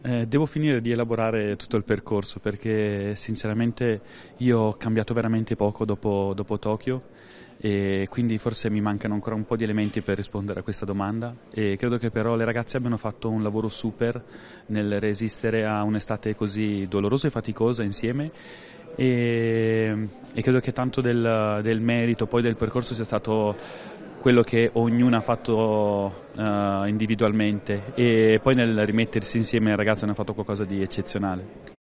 Eh, devo finire di elaborare tutto il percorso perché sinceramente io ho cambiato veramente poco dopo, dopo Tokyo e quindi forse mi mancano ancora un po' di elementi per rispondere a questa domanda e credo che però le ragazze abbiano fatto un lavoro super nel resistere a un'estate così dolorosa e faticosa insieme e, e credo che tanto del, del merito poi del percorso sia stato quello che ognuno ha fatto eh, individualmente e poi nel rimettersi insieme i ragazzi hanno fatto qualcosa di eccezionale.